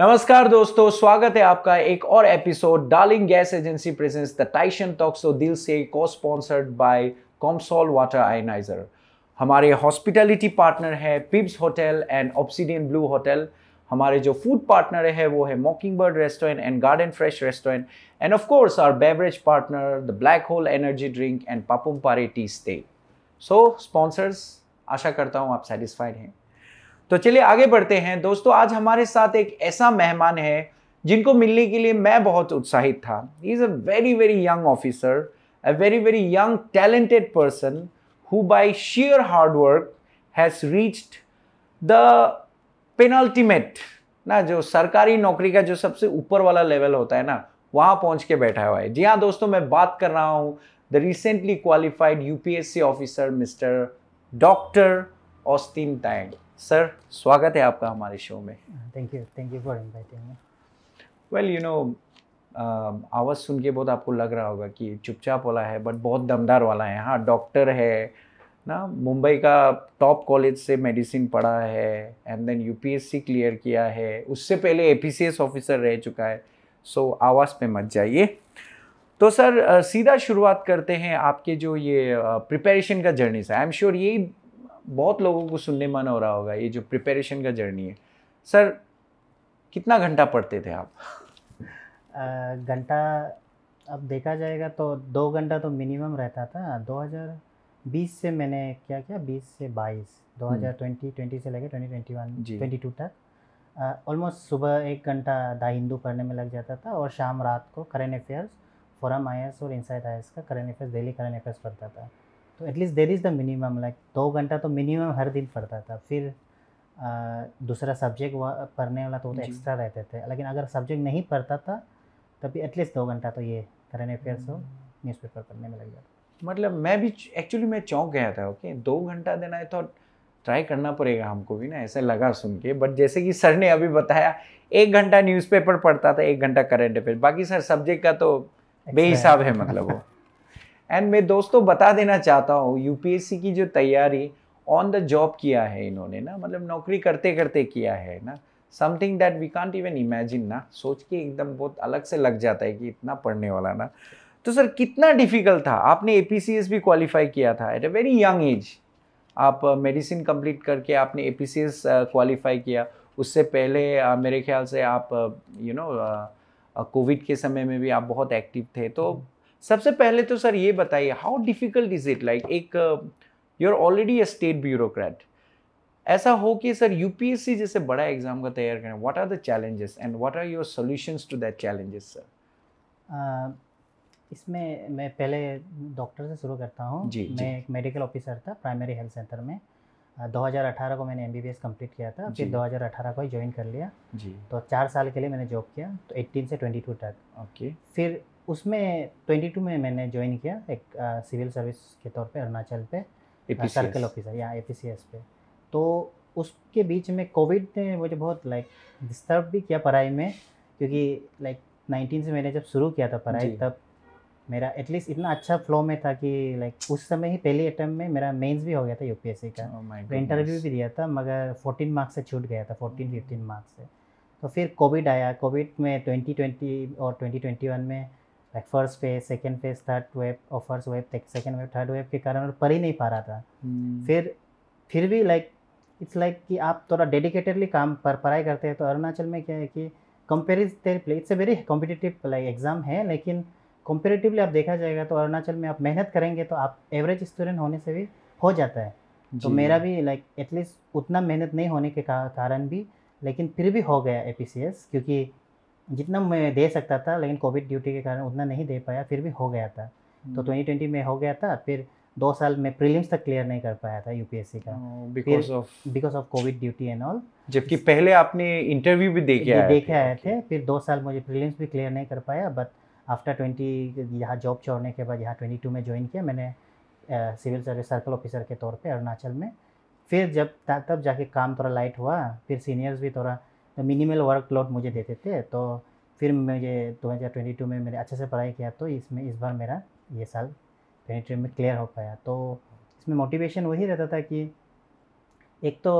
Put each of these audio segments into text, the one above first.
नमस्कार दोस्तों स्वागत है आपका एक और episode darling gas agency presents the टाइशन टॉक्सो दिल से को sponsored by Comsol water ionizer हमारे हॉस्पिटैलिटी पार्टनर है Pips hotel and Obsidian blue hotel हमारे जो फूड पार्टनर है वो है Mocking Bird restaurant and garden fresh restaurant and of course our beverage partner the black hole energy drink and Papum Pare tea stay so sponsors आशा करता हूँ आप satisfied हैं तो चलिए आगे बढ़ते हैं दोस्तों आज हमारे साथ एक ऐसा मेहमान है जिनको मिलने के लिए मैं बहुत उत्साहित था is a very very young officer a very very young talented person who by sheer hard work has reached the penultimate ना जो सरकारी नौकरी का जो सबसे ऊपर वाला लेवल होता है ना वहाँ पहुँच के बैठा हुआ है जी हाँ दोस्तों मैं बात कर रहा हूँ the recently qualified UPSC officer mister doctor Austin Tang sir स्वागत है आपका हमारे शो में thank you thank you for inviting well you know आवाज़ सुन के बहुत आपको लग रहा होगा कि चुपचाप वाला है बट बहुत दमदार वाला है हाँ डॉक्टर है ना मुंबई का टॉप कॉलेज से मेडिसिन पढ़ा है एंड देन यूपीएससी क्लियर किया है उससे पहले ए ऑफिसर रह चुका है सो so, आवाज़ पे मत जाइए तो सर सीधा शुरुआत करते हैं आपके जो ये प्रिपरेशन का जर्नी से आई एम श्योर यही बहुत लोगों को सुनने मन हो रहा होगा ये जो प्रिपरेशन का जर्नी है सर कितना घंटा पढ़ते थे आप घंटा अब देखा जाएगा तो दो घंटा तो मिनिमम रहता था 2020 से मैंने क्या किया 20 से 22 2020 20 से लेकर 2021 22 तक ऑलमोस्ट सुबह एक घंटा दा हिंदू पढ़ने में लग जाता था और शाम रात को करेंट अफेयर्स फॉरम आई और इनसाइड आई का current affairs daily current affairs पढ़ता था तो at least there is the minimum like दो घंटा तो मिनिमम हर दिन पढ़ता था फिर दूसरा सब्जेक्ट पढ़ने वाला तो वो तो एक्स्ट्रा रहते थे लेकिन अगर सब्जेक्ट नहीं पढ़ता था तभी एटलीस्ट दो घंटा तो ये करंट अफेयर्स हो न्यूज़ पेपर पढ़ने में लग जाता मतलब मैं भी एक्चुअली मैं चौंक गया था ओके दो घंटा देना है तो ट्राई करना पड़ेगा हमको भी ना ऐसे लगा सुन के बट जैसे कि सर ने अभी बताया एक घंटा न्यूज़पेपर पढ़ता था एक घंटा करंट अफेयर बाकी सर सब्जेक्ट का तो बेहिसाब है मतलब वो एंड मैं दोस्तों बता देना चाहता हूँ यूपीएससी की जो तैयारी ऑन द जॉब किया है इन्होंने ना मतलब नौकरी करते करते किया है ना something that we can't even imagine ना सोच के एकदम बहुत अलग से लग जाता है कि इतना पढ़ने वाला ना तो सर कितना डिफिकल्ट था आपने ए भी क्वालिफाई किया था at a very young age आप मेडिसिन uh, कंप्लीट करके आपने ए क्वालिफाई uh, किया उससे पहले uh, मेरे ख्याल से आप यू नो कोविड के समय में भी आप बहुत एक्टिव थे तो सबसे पहले तो सर ये बताइए how difficult is it like एक you are already a state bureaucrat ऐसा हो कि सर यूपीएससी जैसे बड़ा एग्जाम का तैयार करें what are the challenges and what are your solutions to that challenges sir इसमें मैं पहले डॉक्टर से शुरू करता हूँ जी मैं जी. एक मेडिकल ऑफिसर था प्राइमरी हेल्थ सेंटर में 2018 को मैंने एम कंप्लीट किया था फिर 2018 को ही ज्वाइन कर लिया जी तो चार साल के लिए मैंने जॉब किया तो 18 से 22 तक ओके फिर उसमें 22 में मैंने ज्वाइन किया एक सिविल सर्विस के तौर पे अरुणाचल पे सर्कल ऑफिसर या ए पे तो उसके बीच में कोविड ने मुझे बहुत लाइक डिस्टर्ब भी किया पढ़ाई में क्योंकि लाइक नाइनटीन से मैंने जब शुरू किया था पढ़ाई तब मेरा एटलीस्ट इतना अच्छा फ्लो में था कि लाइक उस समय ही पहले अटैम्प में मेरा मेंस भी हो गया था यूपीएससी का oh इंटरव्यू भी दिया था मगर 14 मार्क्स से छूट गया था 14 15 मार्क्स से तो फिर कोविड आया कोविड में 2020 और 2021 में like first phase second phase third wave और first wave second wave third wave के कारण पढ़ ही नहीं पा रहा था हम्म। फिर फिर भी लाइक इट्स लाइक कि आप थोड़ा डेडिकेटेडली काम पर पढ़ाई करते हैं तो अरुणाचल में क्या है कि play it's a very competitive like exam है लेकिन कंपेरेटिवली आप देखा जाएगा तो अरुणाचल में आप मेहनत करेंगे तो आप एवरेज स्टूडेंट होने से भी हो जाता है तो मेरा भी लाइक एटलीस्ट उतना मेहनत नहीं होने के कारण भी लेकिन फिर भी हो गया ए क्योंकि जितना मैं दे सकता था लेकिन कोविड ड्यूटी के कारण उतना नहीं दे पाया फिर भी हो गया था तो 2020 हम्म। में हो गया था फिर दो साल में प्रीलिम्स तक क्लियर नहीं कर पाया था यूपीएससी का because of because of covid duty and all जबकि पहले आपने इंटरव्यू भी देखे आए देखे आए थे, थे फिर दो साल मुझे प्रीलिम्स भी क्लियर नहीं कर पाया बट आफ्टर ट्वेंटी यहाँ जॉब छोड़ने के बाद यहाँ ट्वेंटी टू में ज्वाइन किया मैंने सिविल सर्विस सर्कल ऑफिसर के तौर पर अरुणाचल में फिर जब तब जाके काम थोड़ा लाइट हुआ फिर सीनियर्स भी थोड़ा मिनिमल वर्क लोड मुझे देते थे तो फिर मुझे 2022 में मैंने अच्छे से पढ़ाई किया तो इसमें इस बार मेरा ये साल ट्वेंटी में क्लियर हो पाया तो इसमें मोटिवेशन वही रहता था कि एक तो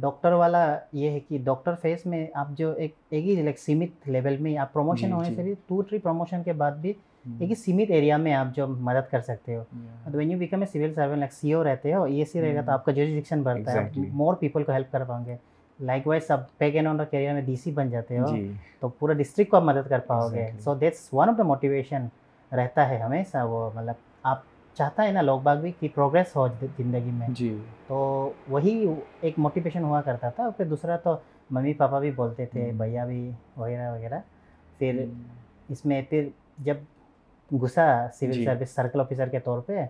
डॉक्टर वाला ये है कि डॉक्टर फेस में आप जो एक एक ही लाइक सीमित लेवल में आप प्रमोशन होने से भी टू थ्री प्रमोशन के बाद भी हम्म। एक ही सीमित एरिया में आप जो मदद कर सकते हो तो when you become a civil servant like सी रहते हो ई e सी रहेगा तो हम्म। आपका जो बढ़ता है मोर पीपल को हेल्प कर पाएंगे लाइक वाइज आप बैक एंड ऑन करियर में डीसी बन जाते हो तो पूरा डिस्ट्रिक्ट को आप मदद कर पाओगे so that's one of the motivation रहता है हमेशा वो मतलब आप चाहता है ना लोग बाग भी कि प्रोग्रेस हो ज़िंदगी में जी तो वही एक मोटिवेशन हुआ करता था फिर दूसरा तो मम्मी पापा भी बोलते थे हम्म। भैया भी वगैरह वगैरह फिर हम्म। इसमें फिर जब घुसा सिविल सर्विस सर्कल ऑफिसर के तौर पे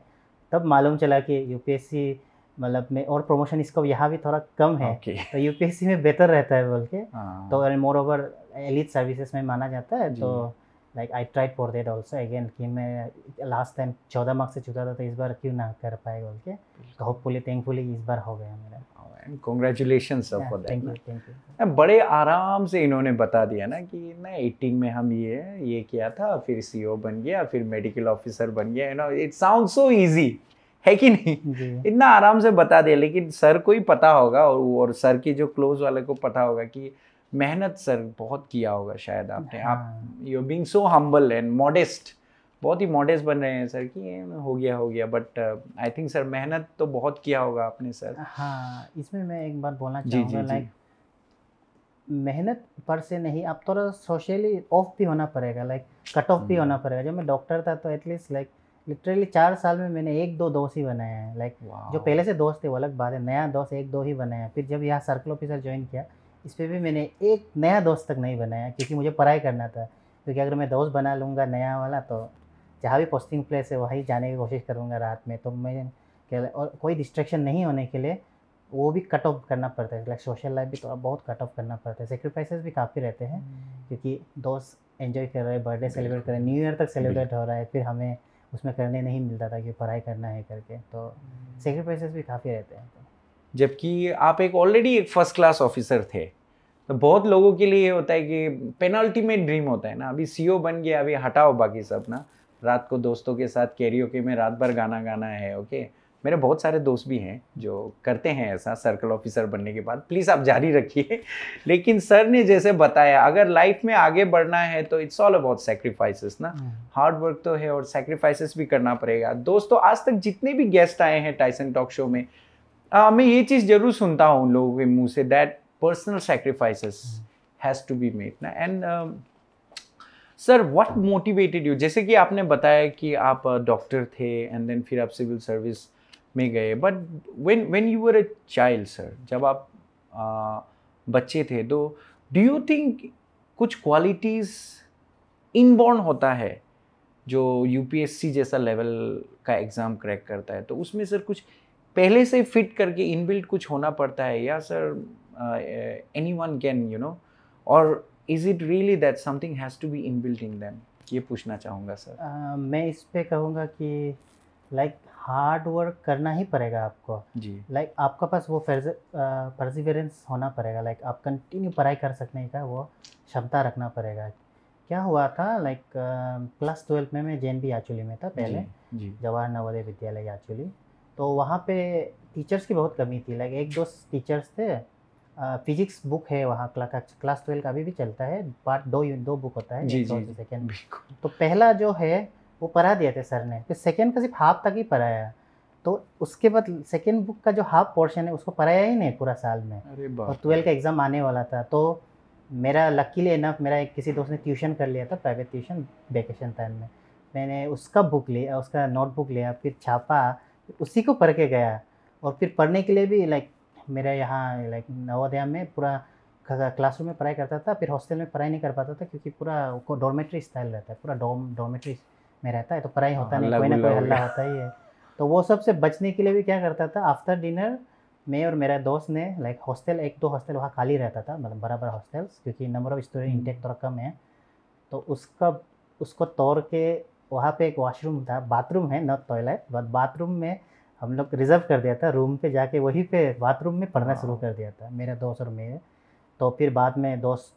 तब मालूम चला कि यूपीएससी मतलब में और प्रमोशन इसको यहाँ भी थोड़ा कम है okay. तो यूपीएससी में बेहतर रहता है बोल के हाँ। तो मोर ओवर एलिट सर्विसेज में माना जाता है तो like I tried for that also again कि मैं लास्ट टाइम चौदह मार्क्स से छूटा था तो इस बार क्यों ना कर पाए बोल के होपफुली थैंकफुली इस बार हो गया मेरा congratulation sir for that thank बड़े आराम से इन्होंने बता दिया ना कि ना एटीन में हम ये ये किया था फिर सी e बन गया फिर मेडिकल ऑफिसर बन गया you know it sound so easy है कि नहीं इतना आराम से बता दिया लेकिन सर को ही पता होगा और और सर के जो क्लोज वाले को पता होगा कि मेहनत सर बहुत किया होगा शायद आपने आप you being so humble and modest बहुत ही मॉडेस्ट बन रहे हैं सर कि हो गया हो गया बट आई थिंक सर मेहनत तो बहुत किया होगा आपने सर हाँ इसमें मैं एक बात बोलना चाहूँगा लाइक मेहनत पर से नहीं अब थोड़ा सोशली ऑफ भी होना पड़ेगा लाइक कट ऑफ भी हम्म। होना पड़ेगा जब मैं डॉक्टर था तो एटलीस्ट लाइक लिटरली चार साल में मैंने एक दो दोस्त ही बनाए हैं लाइक जो पहले से दोस्त थे वो अलग बात है नया दोस्त एक दो ही बनाया फिर जब यहाँ सर्कल ऑफिसर ज्वाइन किया इस पर भी मैंने एक नया दोस्त तक नहीं बनाया क्योंकि मुझे पढ़ाई करना था क्योंकि अगर मैं दोस्त बना लूँगा नया वाला तो जहाँ भी पोस्टिंग प्लेस है वहीं जाने की कोशिश करूँगा रात में तो मैं क्या और कोई डिस्ट्रेक्शन नहीं होने के लिए वो भी कट ऑफ करना पड़ता है लाइक सोशल लाइफ भी थोड़ा बहुत कट ऑफ करना पड़ता है सेक्रीफाइसेस भी काफ़ी रहते हैं hmm. क्योंकि दोस्त एंजॉय कर रहे हैं बर्थडे सेलिब्रेट कर रहे हैं न्यू ईयर तक सेलिब्रेट हो रहा है फिर हमें उसमें करने नहीं मिलता था कि पढ़ाई करना है करके तो सेक्रीफाइसेस भी काफ़ी रहते हैं तो। जबकि आप एक ऑलरेडी एक फर्स्ट क्लास ऑफिसर थे तो बहुत लोगों के लिए होता है कि पेनल्टी में ड्रीम होता है ना अभी सीईओ e बन गया अभी हटाओ बाकी सब ना रात को दोस्तों के साथ कैरियो के में रात भर गाना गाना है ओके okay? मेरे बहुत सारे दोस्त भी हैं जो करते हैं ऐसा सर्कल ऑफिसर बनने के बाद प्लीज़ आप जारी रखिए लेकिन सर ने जैसे बताया अगर लाइफ में आगे बढ़ना है तो इट्स ऑल अबाउट सेक्रीफाइसेस ना हार्ड हम्म। वर्क तो है और सेक्रीफाइसेस भी करना पड़ेगा दोस्तों आज तक जितने भी गेस्ट आए हैं टाइसन टॉक शो में आ, मैं ये चीज़ ज़रूर सुनता हूँ उन लोगों के मुँह से that personal sacrifices has to be made ना and sir what motivated you जैसे कि आपने बताया कि आप डॉक्टर थे एंड देन फिर आप सिविल सर्विस में गए but when when you were a child sir जब आप आ, बच्चे थे तो डू यू थिंक कुछ क्वालिटीज़ इनबॉर्न होता है जो यूपीएससी जैसा लेवल का एग्ज़ाम क्रैक करता है तो उसमें सर कुछ पहले से फिट करके इनबिल्ट कुछ होना पड़ता है या sir anyone can you know और is it really that something has to be inbuilt in them ये पूछना चाहूँगा सर uh, मैं इस पर कहूँगा कि लाइक like, हार्ड वर्क करना ही पड़ेगा आपको जी लाइक like, आपका पास वो परसिवेरेंस होना पड़ेगा लाइक like, आप कंटिन्यू पढ़ाई कर सकने का वो क्षमता रखना पड़ेगा क्या हुआ था लाइक क्लास ट्वेल्थ में मैं जे याचुली में था पहले जवाहर नवोदय विद्यालय याचुली तो वहाँ पे टीचर्स की बहुत कमी थी लाइक एक दो टीचर्स थे फिजिक्स बुक है वहाँ क्लास ट्वेल्व का अभी भी चलता है पार्ट दो दो बुक होता है जी, जी, तो पहला जो है वो पढ़ा दिया थे सर ने फिर सेकेंड का सिर्फ हाफ तक ही पढ़ाया तो उसके बाद सेकेंड बुक का जो हाफ पोर्शन है उसको पढ़ाया ही नहीं पूरा साल में और ट्वेल्व का एग्ज़ाम आने वाला था तो मेरा लकीली इनफ मेरा एक किसी दोस्त ने ट्यूशन कर लिया था प्राइवेट ट्यूशन वैकेशन टाइम में मैंने उसका बुक लिया उसका नोटबुक लिया फिर छापा उसी को पढ़ के गया और फिर पढ़ने के लिए भी लाइक मेरे यहाँ लाइक नवोदया में पूरा क्लासरूम में पढ़ाई करता था फिर हॉस्टल में पढ़ाई नहीं कर पाता था क्योंकि पूरा डॉर्मेट्री स्टाइल रहता है पूरा डोम डोमेट्री में रहता है तो पढ़ाई होता हाँ, नहीं कोई ना कोई हल्ला होता ही है तो वो सब से बचने के लिए भी क्या करता था आफ्टर डिनर मैं और मेरा दोस्त ने लाइक हॉस्टल एक दो हॉस्टल वहाँ खाली रहता था मतलब बराबर हॉस्टल्स क्योंकि नंबर ऑफ स्टूडेंट इंटेक थोड़ा कम है तो उसका उसको तोड़ के वहाँ पे एक वॉशरूम था बाथरूम है नॉट टॉयलेट बट बाथरूम में हम लोग रिजर्व कर दिया था रूम पे जाके वहीं पे बाथरूम में पढ़ना हाँ। शुरू कर दिया था मेरे दोस्त और मेरे तो फिर बाद में दोस्त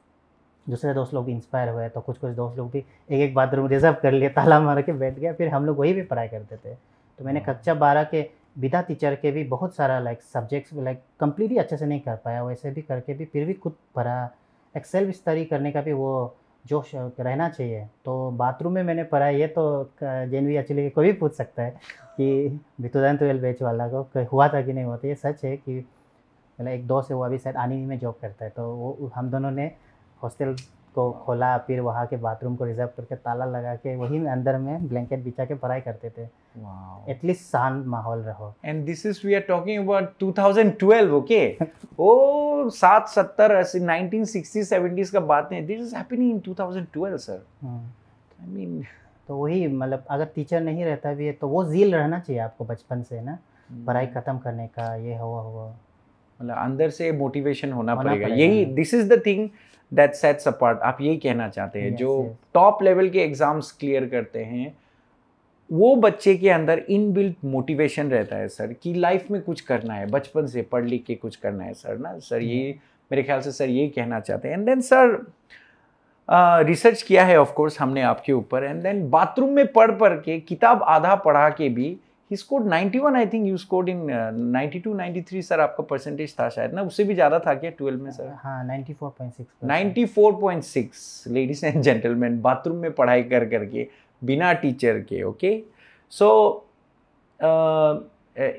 दूसरे दोस्त लोग भी इंस्पायर हुए तो कुछ कुछ दोस्त लोग भी एक एक बाथरूम रिजर्व कर लिए ताला मार के बैठ गया फिर हम लोग वही भी पढ़ाई करते थे तो मैंने हाँ। कक्षा बारह के विदा टीचर के भी बहुत सारा लाइक सब्जेक्ट्स लाइक कम्प्लीटली अच्छे से नहीं कर पाया वैसे भी करके भी फिर भी खुद पढ़ा एक सेल्फ स्टडी करने का भी वो जोश रहना चाहिए तो बाथरूम में मैंने पढ़ा ये तो जेनवी एक्चुअली कोई भी पूछ सकता है कि बितुदान ट्वेल्व बेच वाला को हुआ था कि नहीं हुआ था ये सच है कि मतलब एक दोस्त है वो अभी शायद आनी में जॉब करता है तो वो हम दोनों ने हॉस्टल को खोला फिर वहाँ के बाथरूम को रिजर्व करके ताला लगा के वही अंदर में ब्लैंकेट बिछा के पढ़ाई करते थे एटलीस्ट wow. शांत माहौल रहो and this is we are talking about 2012 okay ओ सात सत्तर ऐसे 1960 70s का बात नहीं this is happening in 2012 sir I mean तो वही मतलब अगर टीचर नहीं रहता भी है तो वो जील रहना चाहिए आपको बचपन से ना hmm. पढ़ाई खत्म करने का ये हुआ हुआ मतलब अंदर से मोटिवेशन होना, होना पड़ेगा यही this is the thing that sets apart आप यही कहना चाहते हैं yes, जो टॉप yes. लेवल के एग्ज़ाम्स क्लियर करते हैं वो बच्चे के अंदर इन मोटिवेशन रहता है सर कि लाइफ में कुछ करना है बचपन से पढ़ लिख के कुछ करना है सर ना सर ये मेरे ख्याल से सर ये कहना चाहते हैं एंड देन सर रिसर्च किया है ऑफ कोर्स हमने आपके ऊपर एंड देन बाथरूम में पढ़ पढ़ के किताब आधा पढ़ा के भी ही scored 91 I think you scored in 92 93 sir आपका परसेंटेज था शायद ना उससे भी ज़्यादा था क्या ट्वेल्व में सर हाँ 94.6 94.6 लेडीज एंड जेंटलमैन बाथरूम में पढ़ाई कर करके बिना टीचर के okay so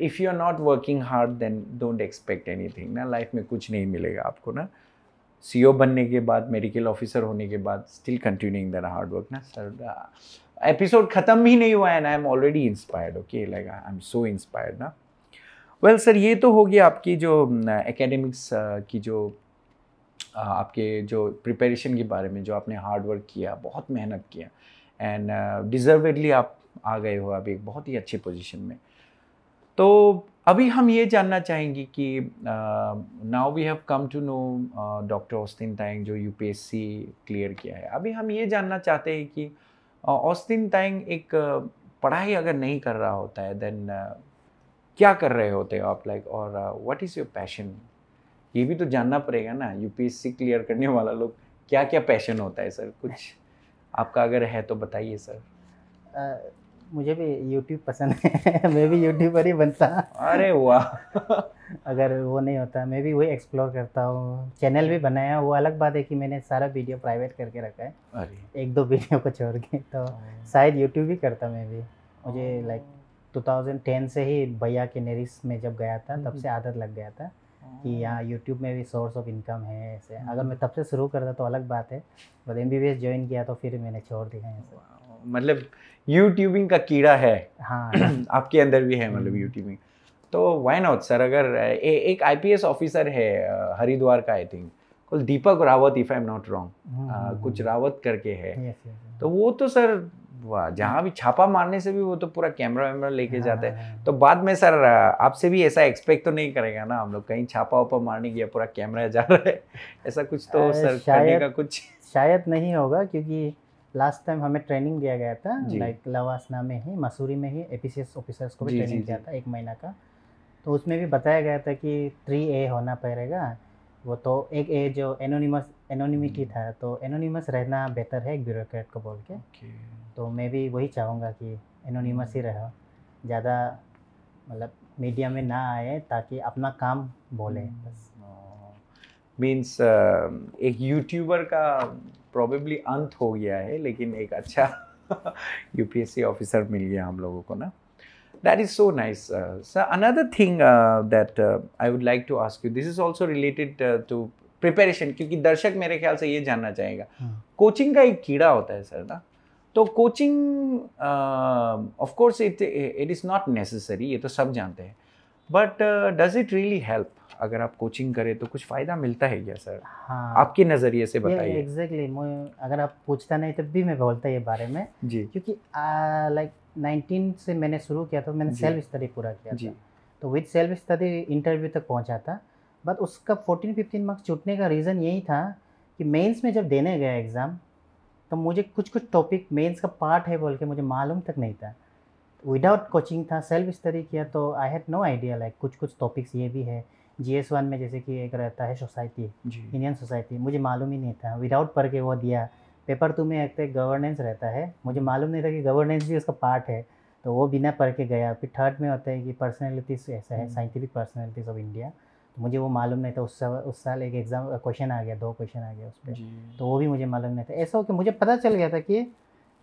if you are not working hard then don't expect anything ना लाइफ में कुछ नहीं मिलेगा आपको ना सीईओ e बनने के बाद मेडिकल ऑफिसर होने के बाद still continuing that hard work ना सर एपिसोड ख़त्म भी नहीं हुआ and I am already inspired okay like I am so inspired ना वेल सर ये तो हो गया आपकी जो एकेडमिक्स की जो आपके जो प्रिपरेशन के बारे में जो आपने हार्ड वर्क किया बहुत मेहनत किया एंड डिज़र्वेडली आप आ गए हो अभी एक बहुत ही अच्छे पोजीशन में तो अभी हम ये जानना चाहेंगे कि now we have come to know doctor Austin टाइंग जो यूपीएससी क्लियर किया है अभी हम ये जानना चाहते हैं कि uh, ऑस्टिन टाइंग एक पढ़ाई अगर नहीं कर रहा होता है देन क्या कर रहे होते हो आप लाइक और व्हाट इज़ योर पैशन ये भी तो जानना पड़ेगा ना यूपीएससी क्लियर करने वाला लोग क्या क्या पैशन होता है सर कुछ आपका अगर है तो बताइए सर uh, मुझे भी यूट्यूब पसंद है मैं भी यूट्यूब पर ही बनता अरे वाह अगर वो नहीं होता मैं भी वही एक्सप्लोर करता हूँ चैनल भी बनाया वो अलग बात है कि मैंने सारा वीडियो प्राइवेट करके रखा है एक दो वीडियो को छोड़ के तो शायद यूट्यूब भी करता मैं भी मुझे लाइक 2010 से ही भैया के नेरिस में जब गया था तब हम्म। से आदत लग गया था कि यहाँ यूट्यूब में भी सोर्स ऑफ इनकम है ऐसे अगर मैं हम्म। तब से शुरू करता तो अलग बात है but M B B S join किया तो फिर मैंने छोड़ दिया है मतलब यूट्यूबिंग का कीड़ा है हाँ आपके अंदर भी है मतलब यूट्यूबिंग हम्म। तो वाई नॉट सर अगर ए, एक आईपीएस ऑफिसर है हरिद्वार का आई थिंक कुल Deepak Rawat if I am not wrong कुछ हम्म। रावत करके है yes, yes, yes. तो वो तो सर वाह जहाँ भी छापा मारने से भी वो तो पूरा कैमरा वैमरा लेके हाँ, जाते हैं हाँ, हाँ। तो बाद में सर आपसे भी ऐसा एक्सपेक्ट तो नहीं करेगा ना हम लोग कहीं छापा ऊपर मारने गया पूरा कैमरा जा रहा है ऐसा कुछ तो आ, सर करने का कुछ शायद नहीं होगा क्योंकि लास्ट टाइम हमें ट्रेनिंग दिया गया था लाइक लवासना में ही मसूरी में ही एपीसीएस ऑफिसर्स को भी ट्रेनिंग दिया था एक महीना का तो उसमें भी बताया गया था कि थ्री ए होना पड़ेगा वो तो एक ए जो एनोनिमस एनोनिमिटी हम्म। था तो एनोनिमस रहना बेहतर है एक ब्यूरोक्रेट को बोल के okay. तो मैं भी वही चाहूँगा कि एनोनिमस ही हम्म। रहो ज़्यादा मतलब मीडिया में ना आए ताकि अपना काम बोले हम्म। बस मीन्स uh, एक यूट्यूबर का प्रॉबेबली अंत हो गया है लेकिन एक अच्छा यूपीएससी ऑफिसर मिल गया हम लोगों को ना That is so nice. Uh, so another thing uh, that uh, I would like to ask you, this is also related uh, to preparation क्योंकि दर्शक मेरे ख्याल से ये जानना चाहेगा कोचिंग हाँ। का एक कीड़ा होता है सर ना तो coaching of course it it is not necessary ये तो सब जानते हैं but does it really help अगर आप कोचिंग करें तो कुछ फ़ायदा मिलता है क्या सर हाँ आपके नज़रिए से बताइए एग्जैक्टली exactly, अगर आप पूछता नहीं तब भी मैं बोलता ये बारे में जी क्योंकि लाइक uh, नाइनटीन से मैंने शुरू किया था मैंने सेल्फ स्टडी पूरा किया था तो विद सेल्फ स्टडी इंटरव्यू तक पहुंचा था बट उसका फोर्टीन फिफ्टीन मार्क्स छूटने का रीज़न यही था कि मेंस में जब देने गया एग्ज़ाम तो मुझे कुछ कुछ टॉपिक मेंस का पार्ट है बोल के मुझे मालूम तक नहीं था विदाउट कोचिंग था सेल्फ स्टडी किया तो I had no idea like कुछ कुछ टॉपिक्स ये भी है जी एस वन में जैसे कि एक रहता है सोसाइटी इंडियन सोसाइटी मुझे मालूम ही नहीं था विदाउट पढ़ के वो दिया पेपर टू में एक गवर्नेंस तो रहता है मुझे मालूम नहीं था कि गवर्नेंस भी उसका पार्ट है तो वो बिना पढ़ के गया फिर थर्ड में होता है कि पर्सनैलिटीज ऐसा है साइंटिफिक पर्सनैलिटीज ऑफ इंडिया तो मुझे वो मालूम नहीं था उस साल उस साल एक एग्ज़ाम क्वेश्चन आ गया दो क्वेश्चन आ गया उस पर तो वो भी मुझे मालूम नहीं था ऐसा हो कि मुझे पता चल गया था कि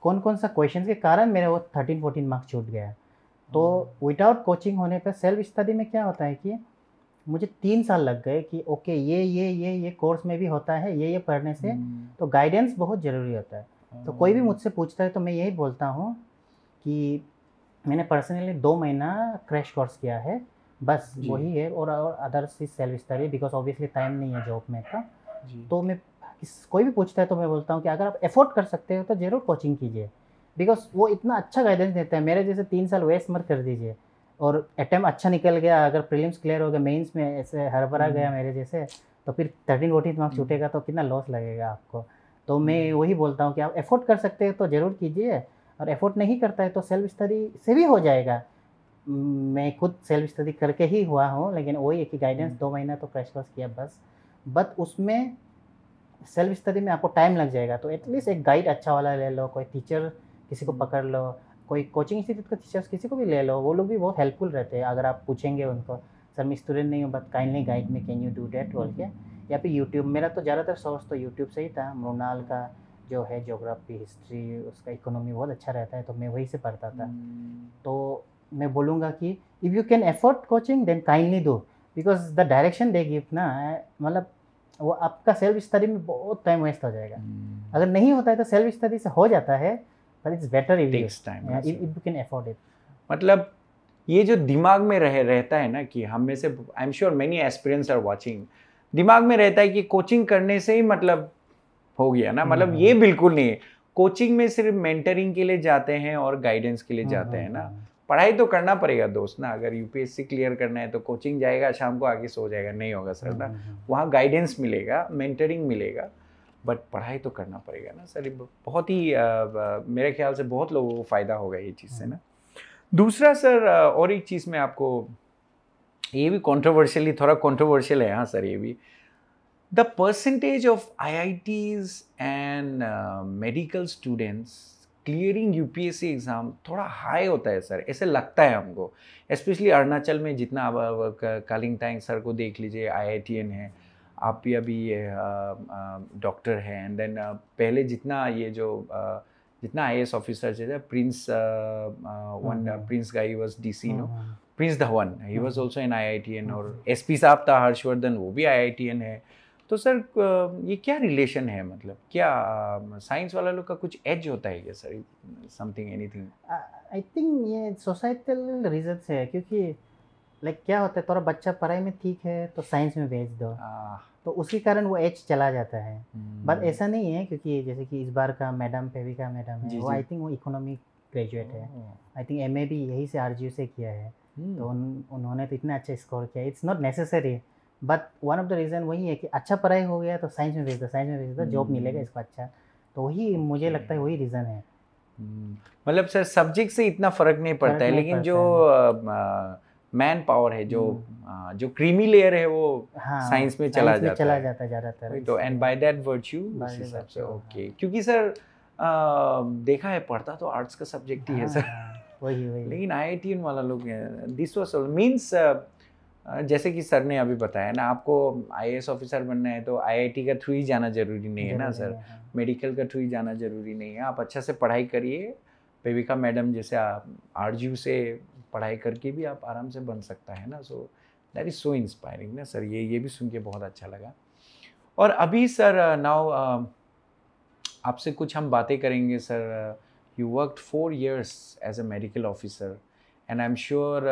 कौन कौन सा क्वेश्चन के कारण मेरा वो थर्टीन फोर्टीन मार्क्स छूट गया तो विदाउट हम्म। कोचिंग होने पर सेल्फ स्टडी में क्या होता है कि मुझे तीन साल लग गए कि ओके ये ये ये ये कोर्स में भी होता है ये ये पढ़ने से हम्म। तो गाइडेंस बहुत ज़रूरी होता है तो कोई भी हाँ। मुझसे पूछता है तो मैं यही बोलता हूँ कि मैंने पर्सनली दो महीना क्रैश कोर्स किया है बस वही है और और others is self study because obviously time नहीं है जॉब में का तो मैं कोई भी पूछता है तो मैं बोलता हूँ कि अगर आप एफोर्ड कर सकते हो तो ज़रूर कोचिंग कीजिए बिकॉज वो इतना अच्छा गाइडेंस देता है मेरे जैसे तीन साल वेस्ट मत कर दीजिए और अटैम्प अच्छा निकल गया अगर प्रीलिम्स क्लियर हो गया मेंस में ऐसे हर भरा हम्म। गया मेरे जैसे तो फिर थर्टीन फोर्टीन मार्क्स छूटेगा तो कितना लॉस लगेगा आपको तो हम्म। मैं वही बोलता हूँ कि आप एफोर्ड कर सकते हैं तो ज़रूर कीजिए और एफोर्ड नहीं करता है तो सेल्फ स्टडी से भी हो जाएगा हम्म, मैं खुद सेल्फ स्टडी करके ही हुआ हूँ लेकिन वही है कि गाइडेंस दो महीना तो क्रैश कोर्स किया बस बट उसमें सेल्फ स्टडी में आपको टाइम लग जाएगा तो एटलीस्ट एक गाइड अच्छा वाला ले लो कोई टीचर किसी को पकड़ लो कोई कोचिंग इंस्टीट्यूट के टीचर्स किसी को भी ले लो वो लोग भी बहुत हेल्पफुल रहते हैं अगर आप पूछेंगे उनको सर मैं स्टूडेंट नहीं हूँ but kindly guide me can you do that बोल के या फिर यूट्यूब मेरा तो ज़्यादातर सोर्स तो यूट्यूब से ही था मृणाल का जो है जोग्राफी हिस्ट्री उसका इकोनॉमी बहुत अच्छा रहता है तो मैं वहीं से पढ़ता था हम्म। तो मैं बोलूँगा कि if you can afford coaching then kindly do because the direction they gift ना मतलब वो आपका सेल्फ स्टडी में बहुत टाइम वेस्ट हो जाएगा hmm. अगर नहीं होता है तो सेल्फ स्टडी से हो जाता है but it's better if takes time if you can afford it मतलब ये जो दिमाग में रह रहता है ना कि हम में से I am sure many aspirants are watching दिमाग में रहता है कि कोचिंग करने से ही मतलब हो गया ना मतलब हम्म। ये बिल्कुल नहीं है कोचिंग में सिर्फ मेंटरिंग के लिए जाते हैं और गाइडेंस के लिए हम्म, जाते हैं हम्म, ना पढ़ाई तो करना पड़ेगा दोस्त ना अगर यूपीएससी क्लियर करना है तो कोचिंग जाएगा शाम को आगे सो जाएगा नहीं होगा सर ना वहाँ गाइडेंस मिलेगा मेंटरिंग मिलेगा बट पढ़ाई तो करना पड़ेगा ना सर बहुत ही मेरे ख्याल से बहुत लोगों को फ़ायदा होगा ये चीज़ से हाँ। ना दूसरा सर और एक चीज़ में आपको ये भी कॉन्ट्रोवर्शियली थोड़ा कॉन्ट्रोवर्शियल है हाँ सर ये भी the percentage of I I Ts and medical students clearing C exam थोड़ा हाई होता है सर ऐसे लगता है हमको स्पेशली अरुणाचल में जितना कालिंग टैंग सर को देख लीजिए आई आई टी एन है आप भी अभी ये डॉक्टर हैं एंड देन पहले जितना ये जो जितना आई एस ऑफिसर थे Prince one Prince guy was D C no Prince Dhawan ही was also an I I T एन और एस पी साहब था हर्षवर्धन वो भी आई आई टी एन है तो सर ये क्या रिलेशन है मतलब क्या साइंस वाला लोग का कुछ एज होता है क्या sir something anything I think ये सोसाइटल रीजन से है क्योंकि लाइक क्या होता है थोड़ा बच्चा पढ़ाई में ठीक है तो साइंस में भेज दो तो उसके कारण वो एच चला जाता है हम्म। बट ऐसा नहीं है क्योंकि जैसे कि इस बार का मैडम फेविका मैडम है जी, वो आई थिंक वो इकोनॉमिक ग्रेजुएट है आई थिंक एम भी यही से आर से किया है हम्म। तो उन, उन्होंने तो इतना अच्छा स्कोर किया it's not necessary but one of the reason वही है कि अच्छा पढ़ाई हो गया तो साइंस में भेज दो साइंस में भेज दो जॉब हम्म। मिलेगा इसको अच्छा तो वही मुझे लगता है वही रीज़न है मतलब सर सब्जेक्ट से इतना फ़र्क नहीं पड़ता है लेकिन जो मैन पावर है जो हम्म। आ, जो क्रीमी लेयर है वो साइंस हाँ, में चला जाता में चला है। जाता तो and by that virtue okay क्योंकि सर आ, देखा है पढ़ता तो आर्ट्स का सब्जेक्ट ही है हाँ, सर हाँ, वही वही लेकिन आई वाला लोग दिस वॉज मीन्स जैसे कि सर ने अभी बताया ना आपको आई ऑफिसर बनना है तो टी का थ्रू ही जाना जरूरी नहीं है ना सर मेडिकल का थ्रू ही जाना जरूरी नहीं है आप अच्छा से पढ़ाई करिए पेविका मैडम जैसे आप आर से पढ़ाई करके भी आप आराम से बन सकता है ना so that is so inspiring ना सर ये ये भी सुन के बहुत अच्छा लगा और अभी सर नाउ आपसे कुछ हम बातें करेंगे sir you work four years as a medical officer and I am sure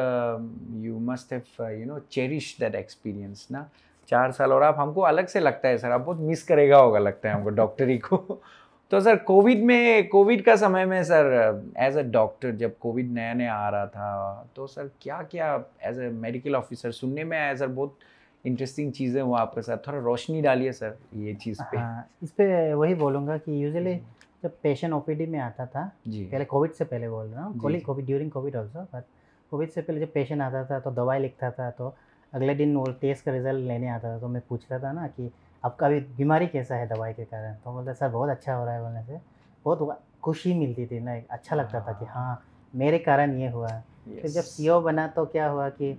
you must have you know cherish that experience ना चार साल और आप हमको अलग से लगता है सर आप बहुत मिस करेगा होगा लगता है हमको डॉक्टरी को तो सर कोविड में कोविड का समय में सर एज अ डॉक्टर जब कोविड नया नया आ रहा था तो सर क्या क्या एज अ मेडिकल ऑफिसर सुनने में आया सर बहुत इंटरेस्टिंग चीज़ें हुआ आपके साथ थोड़ा रोशनी डालिए सर ये चीज़ पे हाँ इस पर वही बोलूँगा कि यूजली हम्म। जब पेशेंट ओपीडी में आता था जी पहले कोविड से पहले बोल रहा हूँ COVID during COVID also but COVID से पहले जब पेशेंट आता था तो दवाई लिखता था तो अगले दिन वो टेस्ट का रिजल्ट लेने आता था तो मैं पूछता था ना कि आपका अभी बीमारी कैसा है दवाई के कारण तो बोलते सर बहुत अच्छा हो रहा है बोलने से बहुत खुशी मिलती थी ना अच्छा लगता था कि हाँ मेरे कारण ये हुआ फिर जब सी बना तो क्या हुआ कि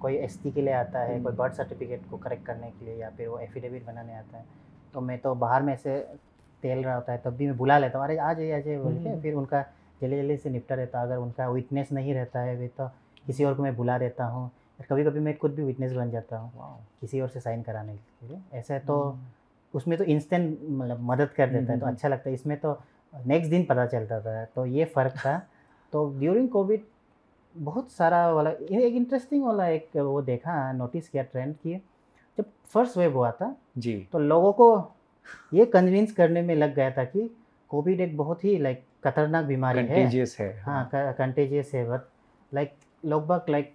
कोई एस के लिए आता है कोई बर्थ hmm. सर्टिफिकेट को करेक्ट करने के लिए या फिर वो एफिडेविट बनाने आता है तो मैं तो बाहर में ऐसे तेल रहा होता है तब भी मैं बुला लेता हूँ अरे आ जाइए आ जाइए बोल के hmm. फिर उनका जल्दी जल्दी से निपटा रहता अगर उनका विटनेस नहीं रहता है वे तो किसी और को मैं बुला देता हूँ और कभी कभी मैं खुद भी विटनेस बन जाता हूँ किसी और से साइन कराने के लिए ऐसा है तो हम्म। उसमें तो इंस्टेंट मतलब मदद कर देता है तो हम्म, हम्म, अच्छा लगता है इसमें तो नेक्स्ट दिन पता चलता था तो ये फ़र्क था तो ड्यूरिंग कोविड बहुत सारा वाला एक इंटरेस्टिंग वाला एक वो देखा नोटिस किया ट्रेंड किए जब फर्स्ट वेव हुआ था जी तो लोगों को ये कन्विंस करने में लग गया था कि कोविड एक बहुत ही लाइक खतरनाक बीमारी है कंटेजियस है हाँ, हाँ। कंटेजियस है बट लाइक लगभग लाइक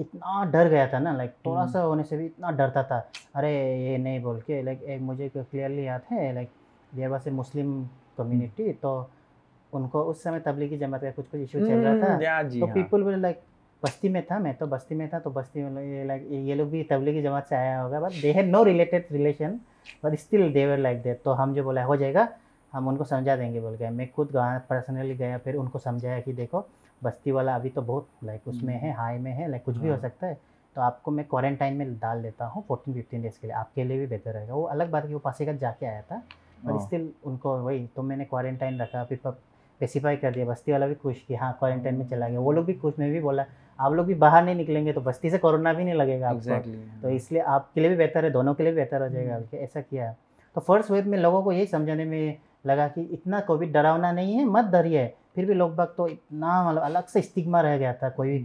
इतना डर गया था ना लाइक थोड़ा हम्म। सा होने से भी इतना डरता था अरे ये नहीं बोल के लाइक एक मुझे क्लियरली याद है लाइक देवा से मुस्लिम कम्युनिटी हम्म। तो उनको उस समय तबलीगी जमात का कुछ कुछ इशू चल रहा था हम्म, तो पीपल विल लाइक बस्ती में था मैं तो बस्ती में था तो बस्ती में लाइक ये लोग भी तबलीगी जमात से आया होगा but they had no related relation but still they were like that तो हम जो बोला हो जाएगा हम उनको समझा देंगे बोल के मैं खुद पर्सनली गया फिर उनको समझाया कि देखो बस्ती वाला अभी तो बहुत लाइक उसमें हम्म। है हाई में है लाइक कुछ भी हो हाँ। सकता है तो आपको मैं क्वारंटाइन में डाल देता हूँ फोर्टीन फिफ्टीन डेज़ के लिए आपके लिए भी बेहतर रहेगा वो अलग बात की वो पासीघाट जाके आया था और स्टिल हाँ। उनको वही तो मैंने क्वारंटाइन रखा फिर स्पेसिफाई कर दिया बस्ती वाला भी खुश कि हाँ क्वारंटाइन में हाँ। चला गया वो लोग भी खुश मैं भी बोला आप लोग भी बाहर नहीं निकलेंगे तो बस्ती से कोरोना भी नहीं लगेगा आपको exactly. तो इसलिए आपके लिए भी बेहतर है दोनों के लिए भी बेहतर हो जाएगा बल्कि हम्म। ऐसा किया तो फर्स्ट वेव में लोगों को यही समझाने में लगा कि इतना कोविड डरावना नहीं है मत डरिए फिर भी लोग बाग तो इतना मतलब अलग से स्टिग्मा रह गया था कोई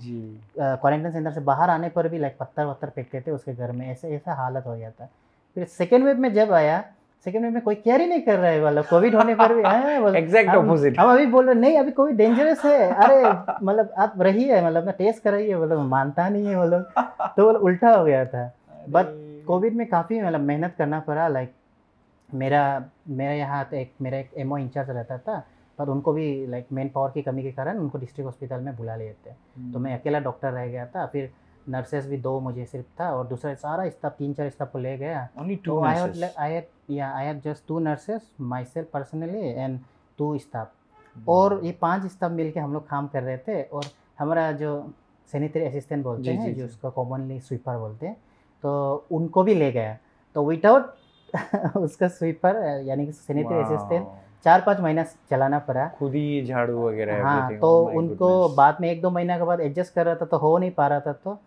क्वारंटाइन सेंटर से बाहर आने पर भी लाइक पत्थर वत्थर फेंकते थे उसके घर में ऐसे ऐसा हालत हो गया था फिर सेकेंड वेव में जब आया सेकंड में कोई केयर ही नहीं कर रहा है वाला कोविड होने पर भी एग्जैक्ट ऑपोजिट हम अभी बोल रहे नहीं अभी कोविड डेंजरस है अरे मतलब आप रही है मतलब ना टेस्ट कराइए मतलब मानता नहीं है मतलब तो बोलो उल्टा हो गया था बट कोविड में काफ़ी मतलब मेहनत करना पड़ा लाइक मेरा मेरा यहाँ एक मेरा एक एमओ इंचार्ज रहता था पर उनको भी लाइक मेन पावर की कमी के कारण उनको डिस्ट्रिक्ट हॉस्पिटल में बुला लेते हैं तो हम्म। मैं अकेला डॉक्टर रह गया था फिर नर्सेस भी दो मुझे सिर्फ था और दूसरा सारा स्टाफ तीन चार स्टाफ को ले गया I just two nurses myself personally and two staff और ये पांच स्टाफ मिल हम लोग काम कर रहे थे और हमारा जो सैनिटरी असिस्टेंट बोलते जी, हैं जी, जो उसको कॉमनली स्वीपर बोलते हैं तो उनको भी ले गया तो विदाउट उसका स्वीपर यानी कि सैनिटरी असिस्टेंट चार पाँच महीना चलाना पड़ा खुद ही झाड़ू वगैरह हाँ तो oh उनको बाद में एक दो महीना के बाद एडजस्ट कर रहा था तो हो नहीं पा रहा था तो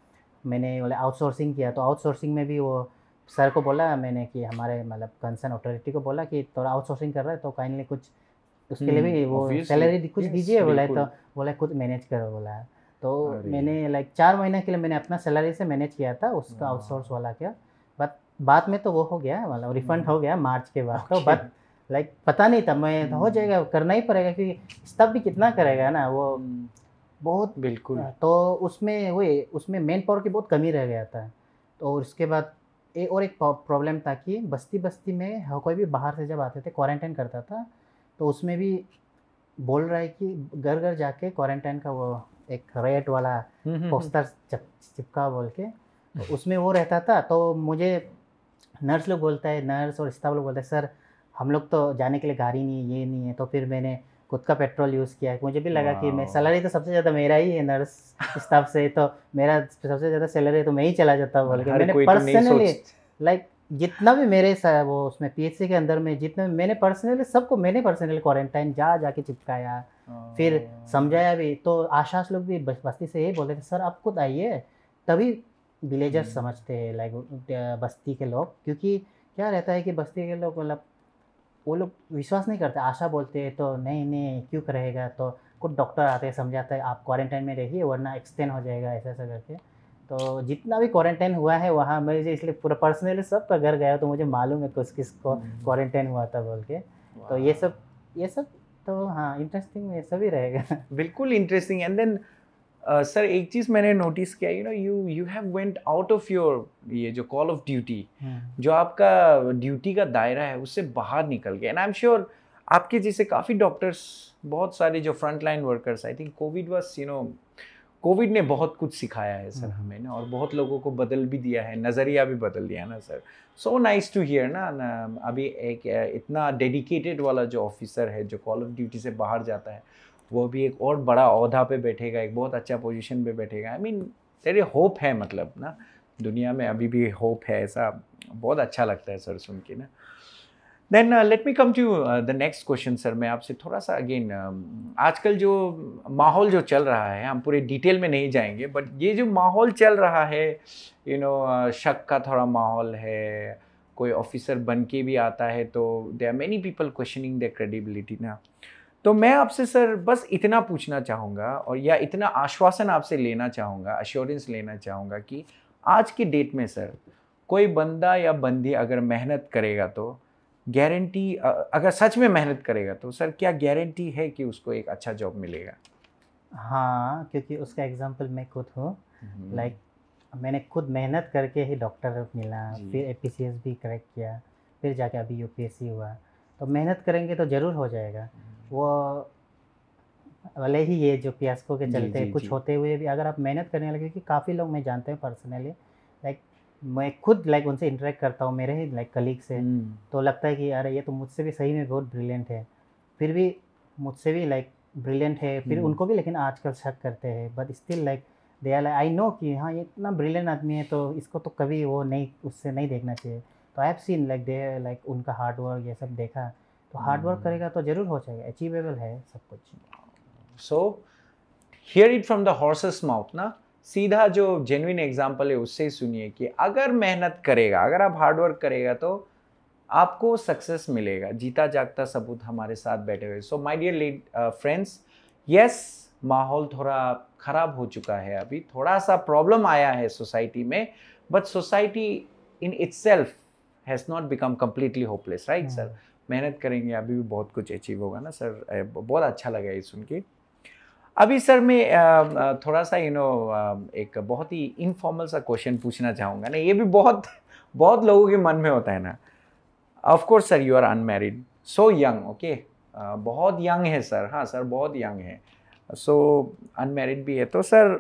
मैंने बोले आउटसोर्सिंग किया तो आउटसोर्सिंग में भी वो सर को बोला मैंने कि हमारे मतलब कंसर्न अथॉरिटी को बोला कि थोड़ा आउटसोर्सिंग कर रहा है तो काइंडली कुछ उसके लिए भी hmm, वो सैलरी कुछ दीजिए बोला तो बोला खुद मैनेज करो बोला तो मैंने लाइक चार महीना के लिए मैंने अपना सैलरी से मैनेज किया था उसका आउटसोर्स वाला क्या बट बाद में तो वो हो गया मतलब रिफंड हो hmm. गया मार्च के बाद तो बट लाइक like, पता नहीं था मैं तो हो हम्म। जाएगा करना ही पड़ेगा क्योंकि स्टफ भी कितना करेगा ना वो हम्म। बहुत बिल्कुल तो उसमें वही उसमें मेन पावर की बहुत कमी रह गया था तो उसके बाद एक और एक प्रॉब्लम था कि बस्ती बस्ती में कोई भी बाहर से जब आते थे क्वारंटाइन करता था तो उसमें भी बोल रहा है कि घर घर जाके क्वारंटाइन का वो एक रेट वाला हम्म, पोस्टर चिपका बोल के तो उसमें वो रहता था तो मुझे नर्स लोग बोलता है नर्स और स्टाफ लोग बोलते हैं सर हम लोग तो जाने के लिए गाड़ी नहीं है ये नहीं है तो फिर मैंने खुद का पेट्रोल यूज़ किया है मुझे भी लगा कि मैं सैलरी तो सबसे ज़्यादा मेरा ही है नर्स स्टाफ से तो मेरा सबसे ज़्यादा सैलरी तो मैं ही चला जाता हूँ बोल के मैंने पर्सनली तो लाइक जितना भी मेरे वो उसमें पी के अंदर में जितना मैंने पर्सनली सबको मैंने पर्सनली क्वारंटाइन जा जाके चिपकाया फिर हाँ। समझाया भी तो आशास लोग भी बस्ती से यही बोल रहे थे सर आप खुद आइए तभी विलेजर्स हम्म। समझते हैं लाइक बस्ती के लोग क्योंकि क्या रहता है कि बस्ती के लोग मतलब वो लोग विश्वास नहीं करते आशा बोलते हैं तो नहीं नहीं क्यों करेगा तो कुछ डॉक्टर आते हैं समझाते हैं आप क्वारंटाइन में रहिए वरना एक्सटेंड हो जाएगा ऐसा ऐसा करके तो जितना भी क्वारंटाइन हुआ है वहाँ मैं इसलिए पूरा पर्सनली सबका घर गया तो मुझे मालूम है कुछ किस को क्वारंटाइन हम्म। हुआ था बोल के तो ये सब ये सब तो हाँ इंटरेस्टिंग ये सभी रहेगा बिल्कुल interesting and then sir uh, एक चीज़ मैंने नोटिस किया you know you you have went out of your ये जो कॉल ऑफ ड्यूटी जो आपका ड्यूटी का दायरा है उससे बाहर निकल गया एंड आई एम श्योर आपके जैसे काफ़ी डॉक्टर्स बहुत सारे जो front line workers I think COVID was you know COVID ने बहुत कुछ सिखाया है सर हम्म। हमें ना और बहुत लोगों को बदल भी दिया है नज़रिया भी बदल दिया ना sir so nice to hear ना अभी एक इतना डेडिकेटेड वाला जो ऑफिसर है जो कॉल ऑफ ड्यूटी से बाहर जाता है वो भी एक और बड़ा अहदा पे बैठेगा एक बहुत अच्छा पोजीशन पे बैठेगा आई मीन तेरे होप है मतलब ना दुनिया में अभी भी होप है ऐसा बहुत अच्छा लगता है सर सुन के ना then let me come to the next question sir मैं आपसे थोड़ा सा अगेन uh, um, आजकल जो माहौल जो चल रहा है हम पूरे डिटेल में नहीं जाएंगे बट ये जो माहौल चल रहा है यू नो uh, शक का थोड़ा माहौल है कोई ऑफिसर बन के भी आता है तो they are many people questioning the credibility ना तो मैं आपसे सर बस इतना पूछना चाहूँगा और या इतना आश्वासन आपसे लेना चाहूँगा अश्योरेंस लेना चाहूँगा कि आज की डेट में सर कोई बंदा या बंदी अगर मेहनत करेगा तो गारंटी अगर सच में मेहनत करेगा तो सर क्या गारंटी है कि उसको एक अच्छा जॉब मिलेगा हाँ क्योंकि उसका एग्जांपल मैं खुद हूँ लाइक हम्म। like, मैंने खुद मेहनत करके ही डॉक्टर मिला फिर ए भी करेक्ट किया फिर जाके अभी यू हुआ तो मेहनत करेंगे तो ज़रूर हो जाएगा हम्म। वो भले ही ये जो पियास्को के चलते जी, कुछ जी. होते हुए भी अगर आप मेहनत करने लगे कि काफ़ी लोग मैं जानते हैं पर्सनली लाइक मैं खुद लाइक उनसे इंटरेक्ट करता हूँ मेरे ही लाइक कलीग से हम्म। तो लगता है कि अरे ये तो मुझसे भी सही में बहुत ब्रिलियंट है फिर भी मुझसे भी लाइक ब्रिलियंट है फिर हम्म। उनको भी लेकिन आजकल शक करते हैं but still like they are I know कि हाँ ये इतना ब्रिलियंट आदमी है तो इसको तो कभी वो नहीं उससे नहीं देखना चाहिए तो I have seen like they like उनका हार्ड वर्क ये सब देखा तो हार्ड वर्क hmm. करेगा तो जरूर हो जाएगा अचीवेबल है सब कुछ so hear it from the horse's mouth ना सीधा जो जेन्यन एग्जाम्पल है उससे सुनिए कि अगर मेहनत करेगा अगर आप हार्डवर्क करेगा तो आपको सक्सेस मिलेगा जीता जागता सबूत हमारे साथ बैठे हुए so my dear lead friends yes माहौल थोड़ा ख़राब हो चुका है अभी थोड़ा सा प्रॉब्लम आया है सोसाइटी में but society in itself has not become completely hopeless right sir मेहनत करेंगे अभी भी बहुत कुछ अचीव होगा ना सर बहुत अच्छा लगा ये सुन के अभी सर मैं थोड़ा सा यू you नो know, एक बहुत ही इनफॉर्मल सा क्वेश्चन पूछना चाहूँगा ना ये भी बहुत बहुत लोगों के मन में होता है ना of course sir you are unmarried so young okay बहुत यंग है सर हाँ सर बहुत यंग है सो so, अनमेरिड भी है तो सर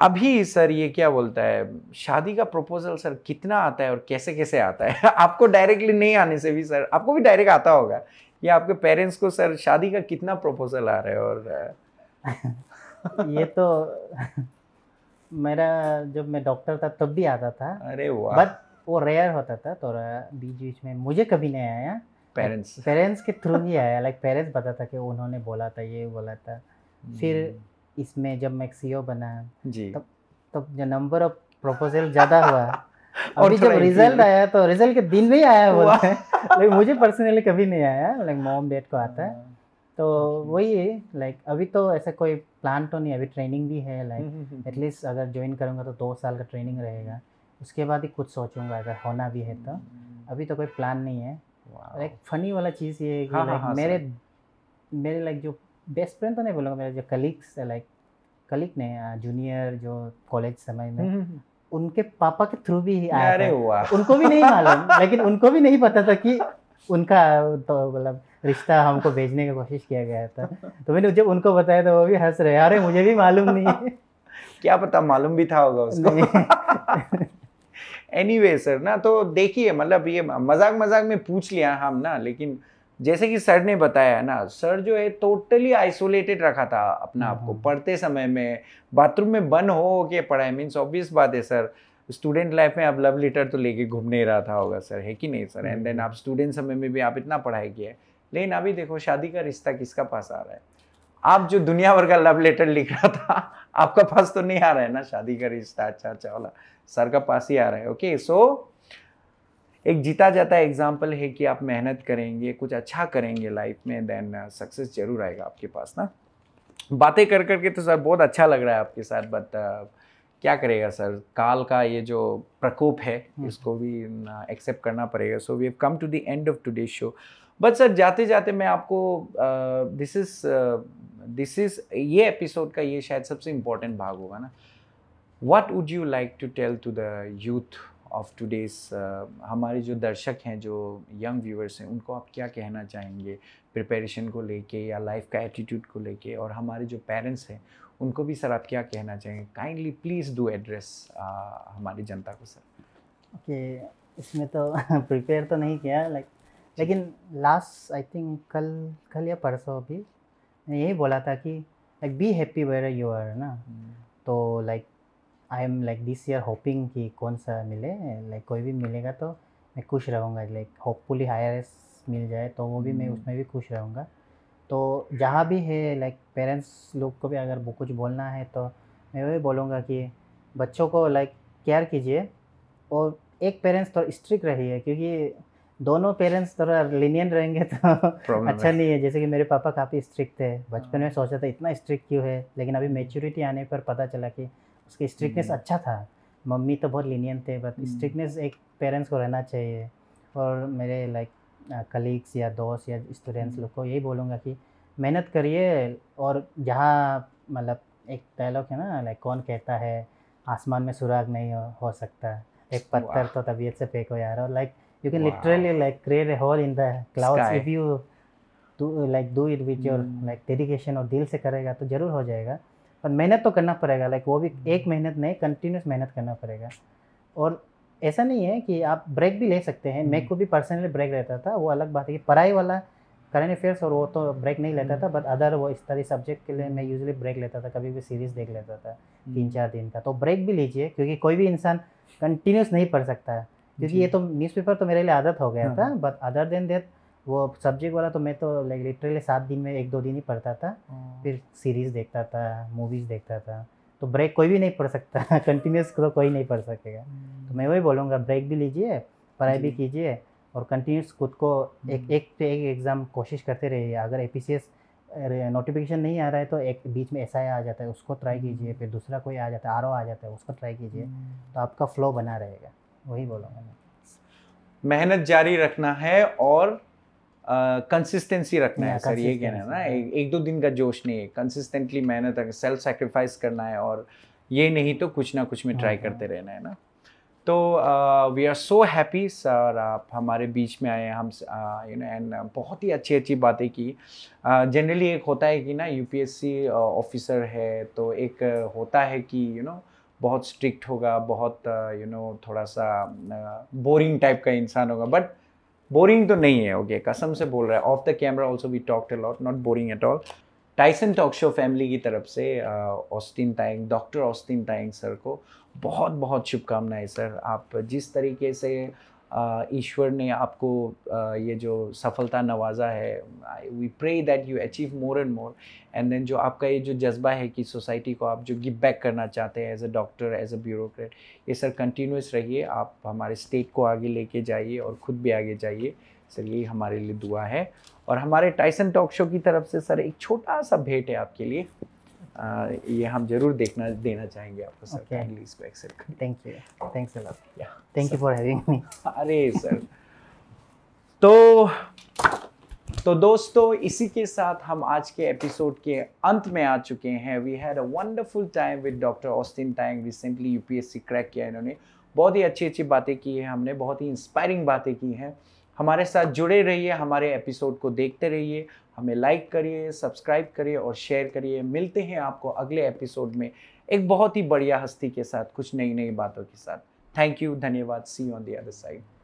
अभी सर ये क्या बोलता है शादी का प्रपोजल सर कितना आता है और कैसे कैसे आता है आपको डायरेक्टली नहीं आने से भी सर आपको भी डायरेक्ट आता होगा ये आपके पेरेंट्स को सर शादी का कितना प्रपोजल आ रहा है और ये तो मेरा जब मैं डॉक्टर था तब भी आता था अरे वाह बट वो रेयर होता था थोड़ा तो बीच बीच में मुझे कभी नहीं आया पेरेंट्स पेरेंट्स के थ्रू ही आया लाइक पेरेंट्स बताता कि उन्होंने बोला था ये बोला था फिर हम्म। इसमें जब सी e बना जी तब तब जो नंबर ऑफ प्रपोजल ज़्यादा हुआ और अभी जब रिजल्ट आया तो रिजल्ट के दिन भी आया बोलते हैं लेकिन मुझे पर्सनली कभी नहीं आया लाइक मॉम डेट को आता है हाँ। तो वही है लाइक अभी तो ऐसा कोई प्लान तो नहीं अभी ट्रेनिंग भी है लाइक एटलीस्ट हम्म, हम्म, हम्म। अगर ज्वाइन करूँगा तो दो साल का ट्रेनिंग रहेगा उसके बाद ही कुछ सोचूंगा अगर होना भी है तो अभी तो कोई प्लान नहीं है लाइक फनी वाला चीज़ ये है कि लाइक हाँ, हाँ, मेरे मेरे लाइक जो बेस्ट फ्रेंड तो नहीं बोलूँगा मेरे जो कलीग्स लाइक कलीग ने जूनियर जो कॉलेज समय में हम्म, हम्म, हम्म। उनके पापा के थ्रू भी आया अरे वाह उनको भी नहीं मालूम लेकिन उनको भी नहीं पता था कि उनका तो मतलब रिश्ता हमको भेजने की कोशिश किया गया था तो मैंने जब उनको बताया तो वो भी हंस रहे अरे मुझे भी मालूम नहीं क्या पता मालूम भी था होगा उसको एनी anyway, सर ना तो देखिए मतलब ये मजाक मजाक में पूछ लिया हम ना लेकिन जैसे कि सर ने बताया ना सर जो है टोटली आइसोलेटेड रखा था अपना आपको हम्म। पढ़ते समय में बाथरूम में बंद हो के पढ़ाए मीन्स ऑब्वियस बात है सर स्टूडेंट लाइफ में आप लव लेटर तो लेके घूम नहीं रहा था होगा सर है कि नहीं सर एंड देन हम्म। आप स्टूडेंट समय में भी आप इतना पढ़ाई किया है लेकिन अभी देखो शादी का रिश्ता किसका पास आ रहा है आप जो दुनिया भर का लव लेटर लिख रहा था आपका पास तो नहीं आ रहा है ना शादी का रिश्ता अच्छा अच्छा वाला सर का पास ही आ रहा है ओके सो एक जीता जाता एग्जाम्पल है कि आप मेहनत करेंगे कुछ अच्छा करेंगे लाइफ में देन सक्सेस uh, जरूर आएगा आपके पास ना बातें कर करके तो सर बहुत अच्छा लग रहा है आपके साथ बट uh, क्या करेगा सर काल का ये जो प्रकोप है हम्म। इसको भी एक्सेप्ट uh, करना पड़ेगा so we have come to the end of today show but sir जाते जाते मैं आपको दिस इज़ दिस इज़ ये एपिसोड का ये शायद सबसे इम्पोर्टेंट भाग होगा ना what would you like to tell to the youth of today's uh, हमारे जो दर्शक हैं जो यंग व्यूअर्स हैं उनको आप क्या कहना चाहेंगे प्रिपरेशन को लेके या लाइफ का एटीट्यूड को लेके और हमारे जो पेरेंट्स हैं उनको भी सर आप क्या कहना चाहेंगे काइंडली प्लीज़ डू एड्रेस हमारी जनता को सर ओके इसमें तो प्रिपेयर तो नहीं किया लाइक लेकिन लास्ट आई थिंक कल कल या परसों भी यही बोला था कि like be happy where you are ना हम्म। तो like I am like this year hoping कि कौन सा मिले लाइक कोई भी मिलेगा तो मैं खुश रहूँगा लाइक होपफुली हायर मिल जाए तो वो भी मैं hmm. उसमें भी खुश रहूँगा तो जहाँ भी है लाइक पेरेंट्स लोग को भी अगर वो कुछ बोलना है तो मैं वही बोलूँगा कि बच्चों को लाइक केयर कीजिए और एक पेरेंट्स थोड़ा स्ट्रिक्ट रहिए क्योंकि दोनों पेरेंट्स थोड़ा लिनियन रहेंगे तो अच्छा नहीं है जैसे कि मेरे पापा काफ़ी स्ट्रिक्ट थे बचपन में हाँ। सोचा था इतना स्ट्रिक्ट क्यों है लेकिन अभी मेच्योरिटी आने पर पता चला कि उसकी स्ट्रिक्टनेस हम्म। अच्छा था मम्मी तो बहुत लीनियन थे बट स्ट्रिक्टनेस हम्म। एक पेरेंट्स को रहना चाहिए और मेरे लाइक कलीग्स या दोस्त या स्टूडेंट्स हम्म। लोग को यही बोलूँगा कि मेहनत करिए और जहाँ मतलब एक डायलॉग है ना लाइक कौन कहता है आसमान में सुराग नहीं हो, हो सकता एक पत्थर तो तबीयत से फेंको यार और like you can literally like create a hole in the clouds if you like do it with your like dedication और दिल से करेगा तो ज़रूर हो जाएगा और मेहनत तो करना पड़ेगा लाइक वो भी हम्म। एक मेहनत नहीं कंटिन्यूस मेहनत करना पड़ेगा और ऐसा नहीं है कि आप ब्रेक भी ले सकते हैं मैं को हम्म। भी पर्सनली ब्रेक रहता था वो अलग बात है कि पढ़ाई वाला करेंट अफेयर्स और वो तो ब्रेक नहीं लेता था बट हम्म। अदर वो स्टडी सब्जेक्ट के लिए मैं यूजली ब्रेक लेता था कभी भी सीरीज़ देख लेता था तीन चार दिन का तो ब्रेक भी लीजिए क्योंकि कोई भी इंसान कंटिन्यूस नहीं पढ़ सकता है क्योंकि ये तो न्यूज़पेपर तो मेरे लिए आदत हो गया हाँ। था बट अदर देन देट वो सब्जेक्ट वाला तो मैं तो लाइक लिटरली सात दिन में एक दो दिन ही पढ़ता था हम्म। फिर सीरीज़ देखता था मूवीज़ देखता था तो ब्रेक कोई भी नहीं पढ़ सकता कंटिन्यूस तो कोई नहीं पढ़ सकेगा हम्म। तो मैं वही बोलूँगा ब्रेक भी लीजिए पढ़ाई भी कीजिए और कंटिन्यूस खुद को एक हम्म। एक पे एक एग्ज़ाम कोशिश करते रहिए अगर ए नोटिफिकेशन नहीं आ रहा है तो एक बीच में ऐसा आ जाता है उसको ट्राई कीजिए फिर दूसरा कोई आ जाता है आर आ जाता है उसको ट्राई कीजिए तो आपका फ्लो बना रहेगा वही बोलूँगा मैं मेहनत जारी रखना है और कंसिस्टेंसी uh, रखना yeah, है सर ये कहना है ना एक, एक दो दिन का जोश नहीं है कंसिस्टेंटली मेहनत सेल्फ सेक्रीफाइस करना है और ये नहीं तो कुछ ना कुछ में ट्राई हाँ, हाँ। करते रहना है ना तो we are so happy sir आप हमारे बीच में आए हम यू नो एंड बहुत ही अच्छी अच्छी बातें की जनरली uh, एक होता है कि ना यू ऑफिसर uh, है तो एक uh, होता है कि यू you नो know, बहुत स्ट्रिक्ट होगा बहुत you uh, know you know, थोड़ा सा बोरिंग uh, टाइप का इंसान होगा बट बोरिंग तो नहीं है ओके okay? कसम से बोल रहा है off the camera also we talked a lot not boring at all Tyson talk show family की तरफ से ऑस्टिन टाइंग डॉक्टर ऑस्टिन टाइंग सर को बहुत बहुत शुभकामनाएं सर आप जिस तरीके से ईश्वर ने आपको ये जो सफलता नवाजा है we pray that you achieve more and more and then जो आपका ये जो जज्बा है कि सोसाइटी को आप जो गिव बैक करना चाहते हैं as a doctor as a bureaucrat ये सर कंटिन्यूस रहिए आप हमारे स्टेट को आगे लेके जाइए और ख़ुद भी आगे जाइए सर यही हमारे लिए दुआ है और हमारे टाइसन टॉक शो की तरफ से सर एक छोटा सा भेंट है आपके लिए ये हम जरूर देखना देना चाहेंगे आपको सर काइंडली इसको एक्सेप्ट करें thank you thanks a lot या thank you for having me अरे सर तो तो दोस्तों इसी के साथ हम आज के एपिसोड के अंत में आ चुके हैं we had a wonderful time with doctor Austin time recently UPSC crack किया इन्होंने बहुत ही अच्छी अच्छी बातें की हैं हमने बहुत ही इंस्पायरिंग बातें की हैं हमारे साथ जुड़े रहिए हमारे एपिसोड को देखते रहिए हमें लाइक करिए सब्सक्राइब करिए और शेयर करिए मिलते हैं आपको अगले एपिसोड में एक बहुत ही बढ़िया हस्ती के साथ कुछ नई नई बातों के साथ थैंक यू धन्यवाद see on the other side